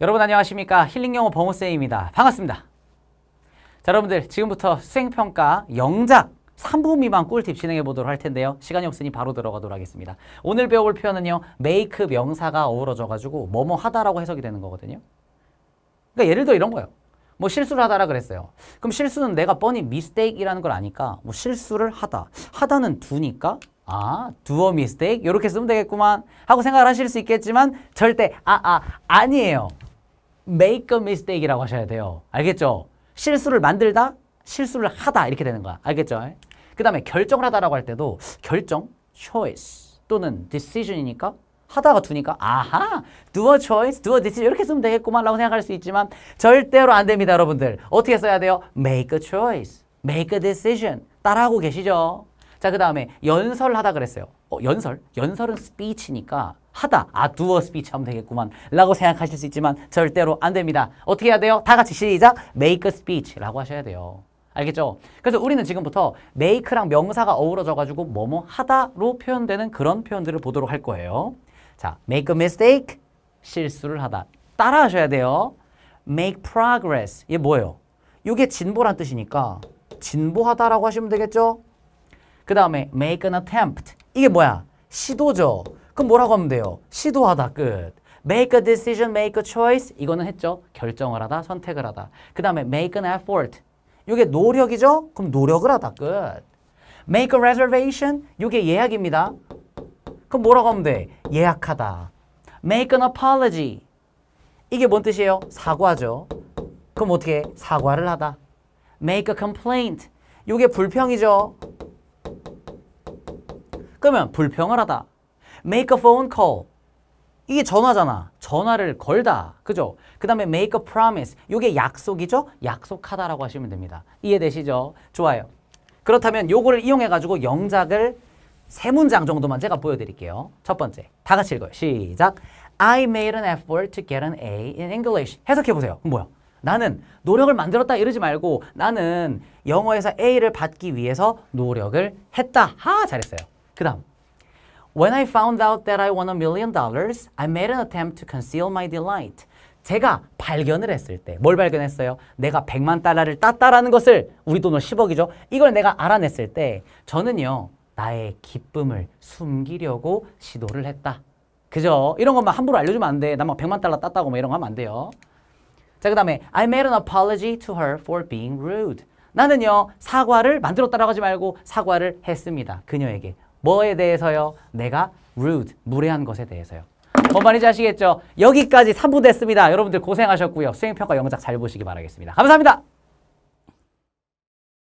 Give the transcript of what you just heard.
여러분 안녕하십니까 힐링영어 범호쌤입니다 반갑습니다 자 여러분들 지금부터 수행평가 영작 3부 미만 꿀팁 진행해 보도록 할 텐데요. 시간이 없으니 바로 들어가도록 하겠습니다. 오늘 배워볼 표현은요. 메이크 명사가 어우러져 가지고 뭐뭐 하다라고 해석이 되는 거거든요. 그러니까 예를 들어 이런 거예요. 뭐 실수를 하다라 그랬어요. 그럼 실수는 내가 뻔히 미스테이라는걸 아니까 뭐 실수를 하다. 하다는 두니까 아, 두어 미스테이크 이렇게 쓰면 되겠구만 하고 생각을 하실 수 있겠지만 절대 아, 아, 아니에요. make a mistake이라고 하셔야 돼요. 알겠죠? 실수를 만들다, 실수를 하다 이렇게 되는 거야. 알겠죠? 그 다음에 결정을 하다라고 할 때도 결정, choice 또는 decision이니까 하다가 두니까 아하, do a choice, do a decision 이렇게 쓰면 되겠구만 라고 생각할 수 있지만 절대로 안 됩니다, 여러분들. 어떻게 써야 돼요? make a choice, make a decision 따라하고 계시죠? 자, 그 다음에 연설하다 그랬어요. 어, 연설? 연설은 스피치니까 하다. 아, 두어 스피치 하면 되겠구만. 라고 생각하실 수 있지만 절대로 안 됩니다. 어떻게 해야 돼요? 다 같이 시작. make a speech라고 하셔야 돼요. 알겠죠? 그래서 우리는 지금부터 make랑 명사가 어우러져가지고 뭐뭐 하다로 표현되는 그런 표현들을 보도록 할 거예요. 자, make a mistake. 실수를 하다. 따라 하셔야 돼요. make progress. 이게 뭐예요? 이게 진보란 뜻이니까 진보하다라고 하시면 되겠죠? 그 다음에 make an attempt. 이게 뭐야? 시도죠. 그럼 뭐라고 하면 돼요? 시도하다 끝. make a decision, make a choice. 이거는 했죠. 결정을 하다, 선택을 하다. 그 다음에 make an effort. 이게 노력이죠. 그럼 노력을 하다 끝. make a reservation. 이게 예약입니다. 그럼 뭐라고 하면 돼? 예약하다. make an apology. 이게 뭔 뜻이에요? 사과죠. 그럼 어떻게 해? 사과를 하다. make a complaint. 이게 불평이죠. 그러면 불평하다 make a phone call 이게 전화잖아. 전화를 걸다. 그죠? 그 다음에 make a promise. 이게 약속이죠? 약속하다라고 하시면 됩니다. 이해되시죠? 좋아요. 그렇다면 요거를 이용해가지고 영작을 세 문장 정도만 제가 보여드릴게요. 첫 번째. 다 같이 읽어요. 시작. I made an effort to get an A in English. 해석해보세요. 뭐야? 나는 노력을 만들었다 이러지 말고 나는 영어에서 A를 받기 위해서 노력을 했다. 하, 잘했어요. 그 다음 When I found out that I won a million dollars, I made an attempt to conceal my delight. 제가 발견을 했을 때뭘 발견했어요? 내가 100만 달러를 땄다라는 것을 우리 돈으 10억이죠. 이걸 내가 알아냈을 때 저는요. 나의 기쁨을 숨기려고 시도를 했다. 그죠? 이런 것만 함부로 알려주면 안 돼. 나만 100만 달러 땄다고 뭐 이런 거 하면 안 돼요. 자, 그 다음에 I made an apology to her for being rude. 나는요. 사과를 만들었다라고 하지 말고 사과를 했습니다. 그녀에게. 뭐에 대해서요? 내가 rude, 무례한 것에 대해서요. 건반이 자시겠죠? 여기까지 사부됐습니다. 여러분들 고생하셨고요. 수행평가 영작 잘 보시기 바라겠습니다. 감사합니다.